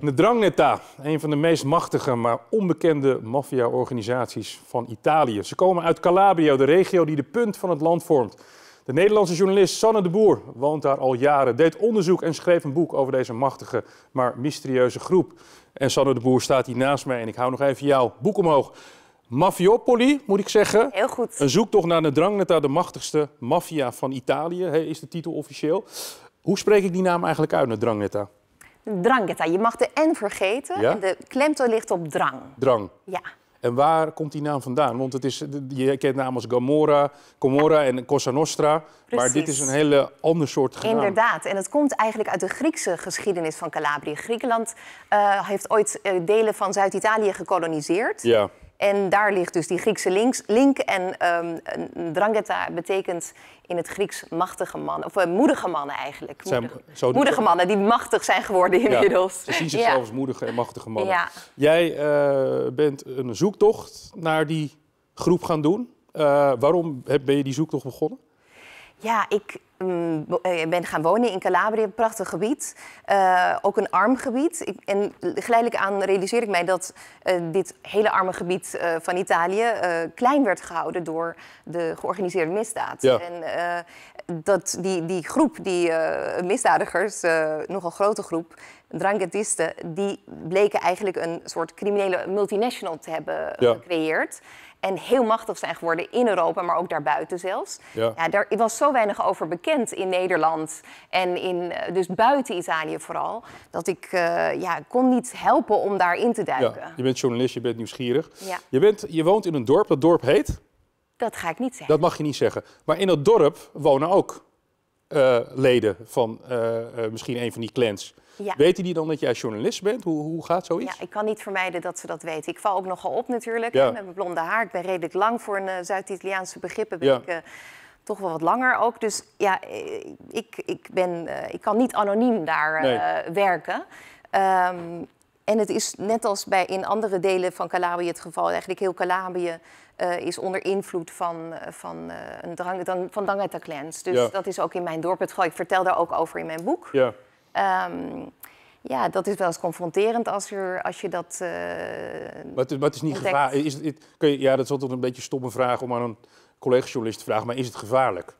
De Drangheta, een van de meest machtige, maar onbekende maffia-organisaties van Italië. Ze komen uit Calabria, de regio die de punt van het land vormt. De Nederlandse journalist Sanne de Boer woont daar al jaren, deed onderzoek en schreef een boek over deze machtige, maar mysterieuze groep. En Sanne de Boer staat hier naast mij en ik hou nog even jouw boek omhoog. Mafiopoli, moet ik zeggen. Heel goed. Een zoektocht naar de Drangheta, de machtigste maffia van Italië, is de titel officieel. Hoe spreek ik die naam eigenlijk uit, de Drangnetta? Drangheta. Je mag de N vergeten. En de klemtoon ligt op drang. Drang. Ja. En waar komt die naam vandaan? Want het is, je kent namen als Gamora, Comora en Cosa Nostra. Precies. Maar dit is een hele ander soort naam. Inderdaad. En het komt eigenlijk uit de Griekse geschiedenis van Calabrië. Griekenland eh, heeft ooit eh, delen van Zuid-Italië gekoloniseerd. Ja. En daar ligt dus die Griekse links, link. En um, drangheta betekent in het Grieks machtige mannen, of eh, moedige mannen eigenlijk. Moedige, mannen die machtig zijn geworden inmiddels. Ja, ze zien zichzelf als moedige en machtige mannen. Jij eh, bent een zoektocht naar die groep gaan doen. Eh, waarom ben je die zoektocht begonnen? Ja, ik, Mm, eh, ben gaan wonen in Calabria, een prachtig gebied. Eh, ook een arm gebied. Ik, en geleidelijk aan realiseer ik mij dat eh, dit hele arme gebied van Italië klein werd gehouden door de georganiseerde misdaad. En dat die, die groep, die misdadigers, nogal grote groep, drangetisten, die bleken eigenlijk een soort criminele multinational te hebben gecreëerd en heel machtig zijn geworden in Europa, maar ook daarbuiten zelfs. Ja. ja. daar was zo weinig over bekend in Nederland en in, eh, dus buiten Italië vooral, dat ik eh, ja, kon niet helpen om daarin te duiken. je bent journalist, je bent nieuwsgierig. Ja. Je, bent, je woont in een dorp, dat dorp heet? Dat ga ik niet zeggen. Dat mag je niet zeggen. Maar in dat dorp wonen ook eh, leden van misschien een van die clans. Ja. Weten die dan dat jij journalist bent? Hoe, hoe gaat zoiets? Ja, ik kan niet vermijden dat ze dat weten. Ik val ook nogal op natuurlijk. Ja. Met mijn blonde haar. Ik ben redelijk lang voor een Zuid-Italiaanse begrippen. Ben ja. ik, toch wel wat langer ook. Dus ja, ik, ik, ben, eh, ik kan niet anoniem daar eh, werken. Ehm, en het is net als bij in andere delen van Calabië het geval. Eigenlijk heel Calabië eh, is onder invloed van, van, uh, een drang, dan, van Dangata clans. Dus dat is ook in mijn dorp het geval. Ik vertel daar ook over in mijn boek. Ja, ehm, ja dat is wel eens confronterend als, er, als je dat. Uh, maar, het is, niet gevaarlijk. Is, kun je, ja, dat is altijd een beetje een stomme vraag om aan een collega-journalist vraagt maar is het gevaarlijk?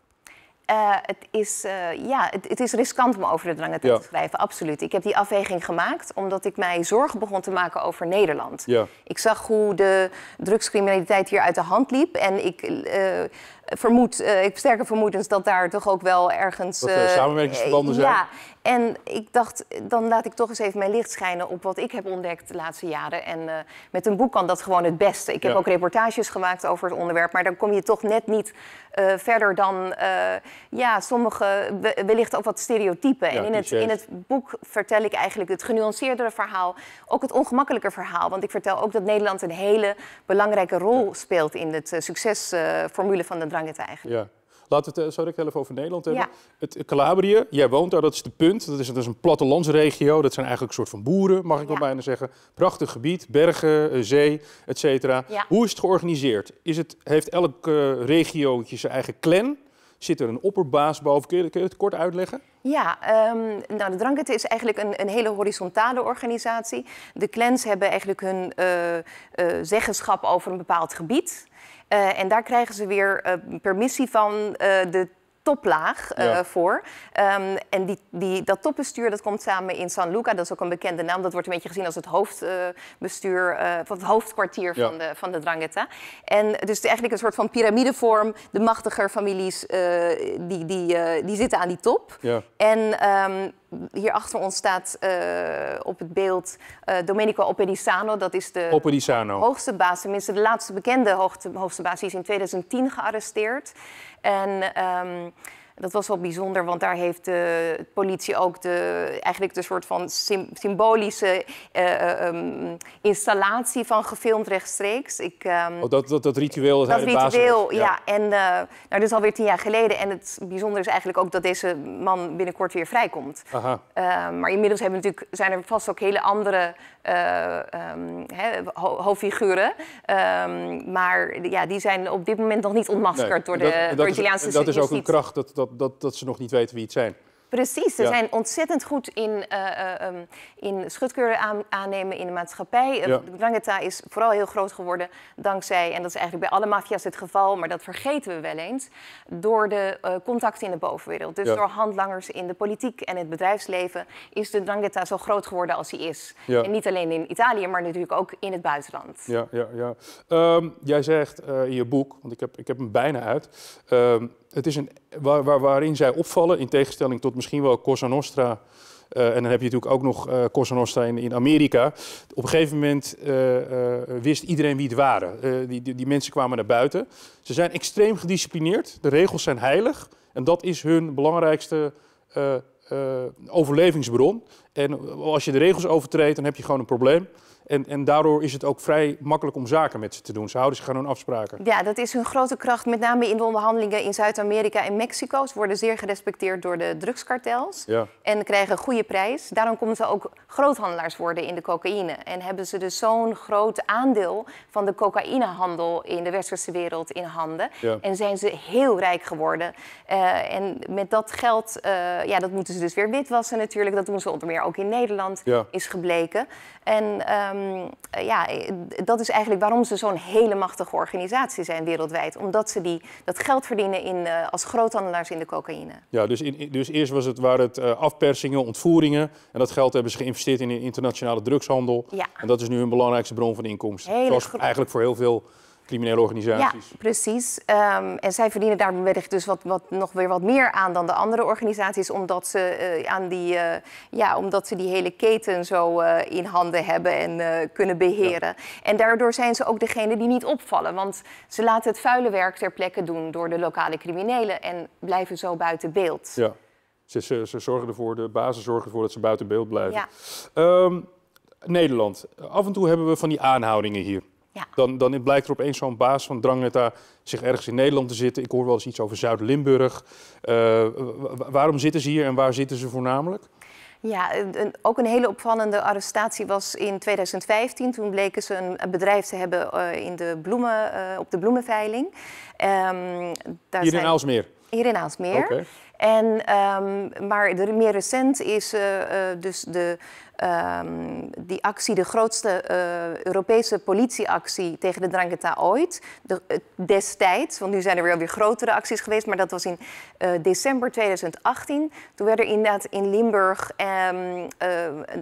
Eh, het, is, eh, ja, het, het, is riskant om over de lange ja. te schrijven, absoluut. Ik heb die afweging gemaakt omdat ik mij zorgen begon te maken over Nederland. Ja. Ik zag hoe de drugscriminaliteit hier uit de hand liep. En ik eh, vermoed, ik heb sterke vermoedens dat daar toch ook wel ergens... Dat samenwerkingsverbanden zijn. En ik dacht, dan laat ik toch eens even mijn licht schijnen op wat ik heb ontdekt de laatste jaren. En eh, met een boek kan dat gewoon het beste. Ik heb ook reportages gemaakt over het onderwerp, maar dan kom je toch net niet eh, verder dan eh, ja, sommige wellicht ook wat stereotypen. en in het, in het boek vertel ik eigenlijk het genuanceerdere verhaal, ook het ongemakkelijke verhaal. Want ik vertel ook dat Nederland een hele belangrijke rol speelt in het succesformule van de Drangheta Ja. Laat we het eh, zo direct even over Nederland hebben. Het Calabrië, jij woont daar, dat is de punt. Dat is, dat is een plattelandsregio. Dat zijn eigenlijk een soort van boeren, mag ik wel bijna zeggen. Prachtig gebied, bergen, eh, zee, et cetera. Hoe is het georganiseerd? Is het, heeft elke uh, regio zijn eigen clan? Zit er een opperbaas boven? Kun je, het kort uitleggen? Ja, ehm, nou, de dranket is eigenlijk een, een, hele horizontale organisatie. De clans hebben eigenlijk hun eh, zeggenschap over een bepaald gebied. Eh, en daar krijgen ze weer uh, permissie van eh, de toplaag voor. Ehm, en die, die, dat topbestuur dat komt samen in San Luca. Dat is ook een bekende naam. Dat wordt een beetje gezien als het hoofdbestuur, van het hoofdkwartier van, de, van de Drangheta. En dus eigenlijk een soort van piramidevorm. De machtiger families die, die, die zitten aan die top. En ehm, hier achter ons staat eh, op het beeld eh, Domenico Opedisano. Dat is de hoogste baas, tenminste de laatste bekende hoogste, baas. Die is in 2010 gearresteerd. En ehm, dat was wel bijzonder, want daar heeft de politie ook de, eigenlijk de soort van symbolische eh, eh, ehm, installatie van gefilmd rechtstreeks. Ik, um, oh, dat, dat, dat ritueel dat, dat ritueel, ja. ja. En eh, nou, dat is alweer tien jaar geleden. En het bijzondere is eigenlijk ook dat deze man binnenkort weer vrijkomt. Aha. Ehm, maar inmiddels hebben natuurlijk, zijn er vast ook hele andere hoofdfiguren. maar ja, die zijn op dit moment nog niet ontmaskerd door de dat, door dat is ook een kracht dat, dat dat, dat, ze nog niet weten wie het zijn. Precies, ze zijn ontzettend goed in, uh, in schutkeuren aannemen in de maatschappij. De eh, Drangheta is vooral heel groot geworden dankzij, en dat is eigenlijk bij alle maffia's het geval, maar dat vergeten we wel eens, door de contacten in de bovenwereld. Dus door handlangers in de politiek en het bedrijfsleven is de Drangheta zo groot geworden als hij is. En niet alleen in Italië, maar natuurlijk ook in het buitenland. Ja, ja, ja. Ehm, jij zegt in je boek, want ik heb, ik heb hem bijna uit, ehm, het is een, waar, waarin zij opvallen, in tegenstelling tot misschien wel Cosa Nostra. Eh, en dan heb je natuurlijk ook nog uh, Cosa Nostra in, Amerika. Op een gegeven moment eh, wist iedereen wie het waren. Die, die, die, mensen kwamen naar buiten. Ze zijn extreem gedisciplineerd. De regels zijn heilig. En dat is hun belangrijkste overlevingsbron. En als je de regels overtreedt, dan heb je gewoon een probleem. En, en daardoor is het ook vrij makkelijk om zaken met ze te doen. Ze houden zich gewoon afspraken. Ja, dat is hun grote kracht, met name in de onderhandelingen in Zuid-Amerika en Mexico. Ze worden zeer gerespecteerd door de drugskartels en krijgen een goede prijs. Daarom komen ze ook groothandelaars worden in de cocaïne. En hebben ze dus zo'n groot aandeel van de cocaïnehandel in de westerse wereld in handen. En zijn ze heel rijk geworden. Eh, en met dat geld, eh, ja, dat moeten ze dus weer witwassen natuurlijk. Dat doen ze onder meer ook in Nederland, is gebleken. En... Ehm, Ehm, ja, eh, dat is eigenlijk waarom ze zo'n hele machtige organisatie zijn wereldwijd. Omdat ze die, dat geld verdienen in, uh, als groothandelaars in de cocaïne. Ja, dus, dus eerst was het, waren het eh, afpersingen, ontvoeringen. En dat geld hebben ze geïnvesteerd in de internationale drugshandel. Ja. En dat is nu hun belangrijkste bron van inkomsten. Hele Zoals eigenlijk voor heel veel criminele organisaties. Ja, precies. Ehm, en zij verdienen daar wellicht dus wat, wat, nog weer wat meer aan dan de andere organisaties, omdat ze, eh, aan die, eh, ja, omdat ze die hele keten zo eh, in handen hebben en kunnen beheren. En daardoor zijn ze ook degene die niet opvallen, want ze laten het vuile werk ter plekke doen door de lokale criminelen en blijven zo buiten beeld. Ja, ze, ze, zorgen ervoor, de bazen zorgen ervoor dat ze buiten beeld blijven. Ja. Ehm, Nederland. Af en toe hebben we van die aanhoudingen hier. Ja. Dan, dan blijkt er opeens zo'n baas van Drangheta zich ergens in Nederland te zitten. Ik hoor wel eens iets over Zuid-Limburg. Eh, waarom zitten ze hier en waar zitten ze voornamelijk? Ja, een, ook een hele opvallende arrestatie was in 2015. Toen bleken ze een bedrijf te hebben eh, in de bloemen, eh, op de bloemenveiling. Um, daar hier in Aalsmeer? Hier in Aalsmeer. En, ehm, maar de, meer recent is dus de Ehm, die actie, de grootste eh, Europese politieactie tegen de Drangheta ooit. De, eh, destijds, want nu zijn er weer, weer grotere acties geweest, maar dat was in eh, december 2018. Toen werd er inderdaad in Limburg um,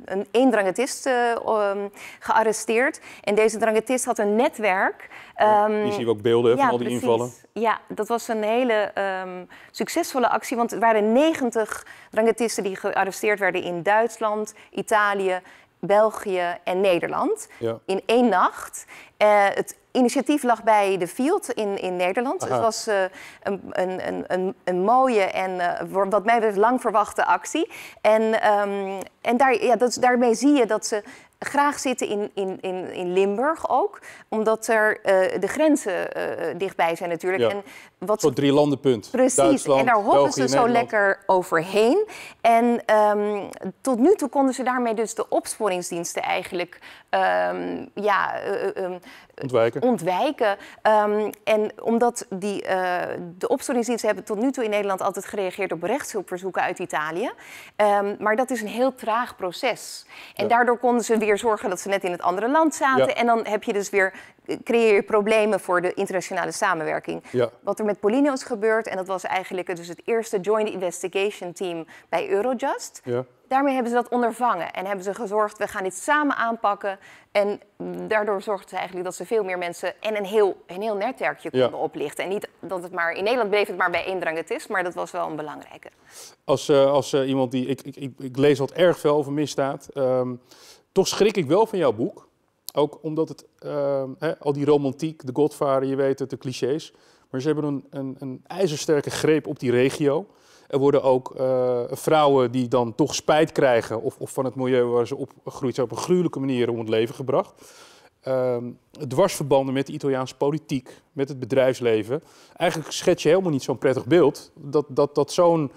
een, een Drangetist ehm, gearresteerd. En deze Drangetist had een netwerk. Ja, oh, hier zien we ook beelden van al die invallen. Ja, dat was een hele succesvolle actie, want er waren 90 Drangetisten die gearresteerd werden in Duitsland, Italië. Italië, België en Nederland in één nacht. Eh, het initiatief lag bij de Field in, in Nederland. Het was eh, een, een, een, een mooie en eh, wat mij betreft lang verwachte actie. En, ehm, en daar, ja, dat, daarmee zie je dat ze graag zitten in, in, in, in Limburg ook. Omdat er, de grenzen dichtbij zijn natuurlijk. En voor drie drie landenpunt. Precies, en daar hoppen ze zo lekker overheen. En ehm, tot nu toe konden ze daarmee dus de opsporingsdiensten eigenlijk ehm, ja, eh, eh, ehm, ontwijken. ontwijken. en omdat die, eh, de opsporingsdiensten hebben tot nu toe in Nederland altijd gereageerd op rechtshulpverzoeken uit Italië. maar dat is een heel traag proces. En daardoor konden ze weer zorgen dat ze net in het andere land zaten. En dan heb je dus weer, creëer je problemen voor de internationale samenwerking. Ja. Wat er met Polino's gebeurd. En dat was eigenlijk dus het eerste Joint Investigation Team bij Eurojust. Ja. Daarmee hebben ze dat ondervangen en hebben ze gezorgd, we gaan dit samen aanpakken. En daardoor zorgden ze eigenlijk dat ze veel meer mensen en een heel, een heel netwerkje konden oplichten. En niet dat het maar, in Nederland bleef het maar bij één is, maar dat was wel een belangrijke. Als, uh, als uh, iemand die, ik, ik, ik, ik, lees wat erg veel over misdaad, ehm, toch schrik ik wel van jouw boek. Ook omdat het, ehm, al die romantiek, de Godvader, je weet het, de clichés. Maar ze hebben een, een, een ijzersterke greep op die regio. Er worden ook eh, vrouwen die dan toch spijt krijgen of, of van het milieu waar ze op zijn op een gruwelijke manier om het leven gebracht. Uh, dwarsverbanden met de Italiaanse politiek, met het bedrijfsleven. Eigenlijk schets je helemaal niet zo'n prettig beeld dat, dat, dat zo'n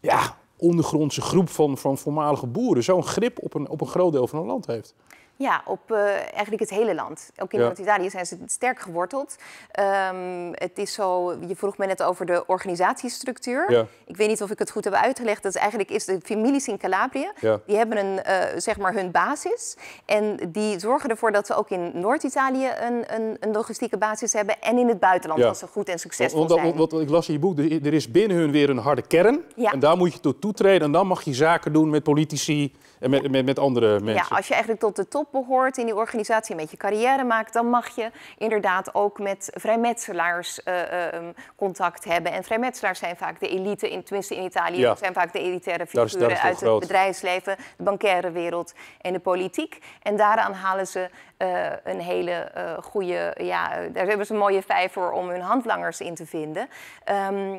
ja, ondergrondse groep van, van voormalige boeren zo'n grip op een, op een groot deel van een land heeft. Ja, op eh, eigenlijk het hele land. Ook in Noord-Italië zijn ze sterk geworteld. Ehm, het is zo, je vroeg me net over de organisatiestructuur. Ik weet niet of ik het goed heb uitgelegd. Dat is eigenlijk is de families in Calabria die hebben een, eh, zeg maar hun basis. En die zorgen ervoor dat ze ook in Noord-Italië een, een, een, logistieke basis hebben. En in het buitenland, als ze goed en succesvol want, zijn. Want, ik las in je boek, er is binnen hun weer een harde kern. En daar moet je toe toetreden. En dan mag je zaken doen met politici en met, met, met andere mensen. Ja, als je eigenlijk tot de top behoort, in die organisatie een beetje carrière maakt, dan mag je inderdaad ook met vrijmetselaars eh, eh, ehm, contact hebben. En vrijmetselaars zijn vaak de elite, in, tenminste in Italië, ja. zijn vaak de elitaire figuren uit het bedrijfsleven, de bankaire wereld en de politiek. En daaraan halen ze eh, een hele uh, goede, ja, daar hebben ze een mooie vijver om hun handlangers in te vinden. Ehm,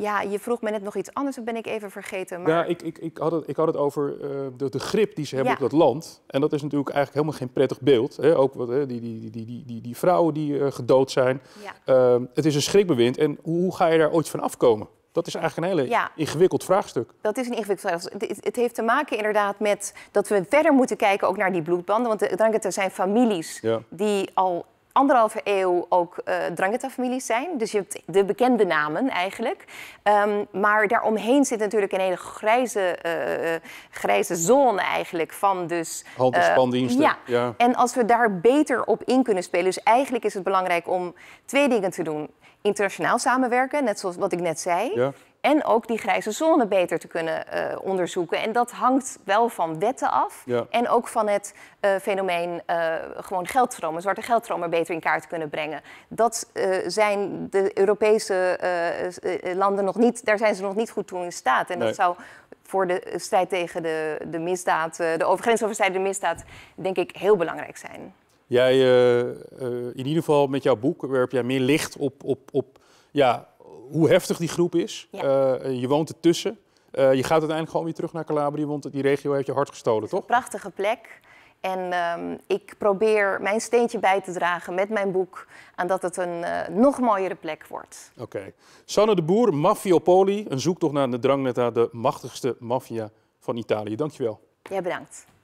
ja, je vroeg me net nog iets anders, dat ben ik even vergeten. Maar... Ja, ik, ik, ik, had het, ik had het over eh, de, de, grip die ze hebben op dat land. En dat is natuurlijk eigenlijk helemaal geen prettig beeld. Hè? Ook wat, die, die, die, die, die, vrouwen die eh, gedood zijn. Ja. Ehm, het is een schrikbewind. En hoe, hoe ga je daar ooit van afkomen? Dat is eigenlijk een hele ingewikkeld vraagstuk. Dat is een ingewikkeld vraagstuk. Het, heeft te maken inderdaad met dat we verder moeten kijken ook naar die bloedbanden. Want eh, er zijn families die al anderhalve eeuw ook uh, Drangheta-families zijn. Dus je hebt de bekende namen eigenlijk. Um, maar daaromheen zit natuurlijk een hele grijze, eh, eh, grijze zone eigenlijk van dus... Handelspandiensten. ja. ja. En als we daar beter op in kunnen spelen... dus eigenlijk is het belangrijk om twee dingen te doen. Internationaal samenwerken, net zoals wat ik net zei. Ja. En ook die grijze zone beter te kunnen eh, onderzoeken. En dat hangt wel van wetten af. En ook van het eh, fenomeen eh, gewoon geldstromen, zwarte geldstromen beter in kaart kunnen brengen. Dat zijn de Europese landen nog niet, daar zijn ze nog niet goed toe in staat. En dat zou voor de strijd tegen de, de misdaad, de grensoverschrijdende misdaad, denk ik heel belangrijk zijn. Jij, in ieder geval met jouw boek, werp jij meer licht op, op, op ja, hoe heftig die groep is. Eh, je woont ertussen. Eh, je gaat uiteindelijk gewoon weer terug naar Calabria, want die regio heeft je hart gestolen, toch? Een prachtige plek. En ehm, ik probeer mijn steentje bij te dragen met mijn boek aan dat het een eh, nog mooiere plek wordt. Oké. Okay. Sanne de Boer, Mafiopoli, een zoektocht naar de drang naar de machtigste maffia van Italië. Dankjewel. Jij ja, bedankt.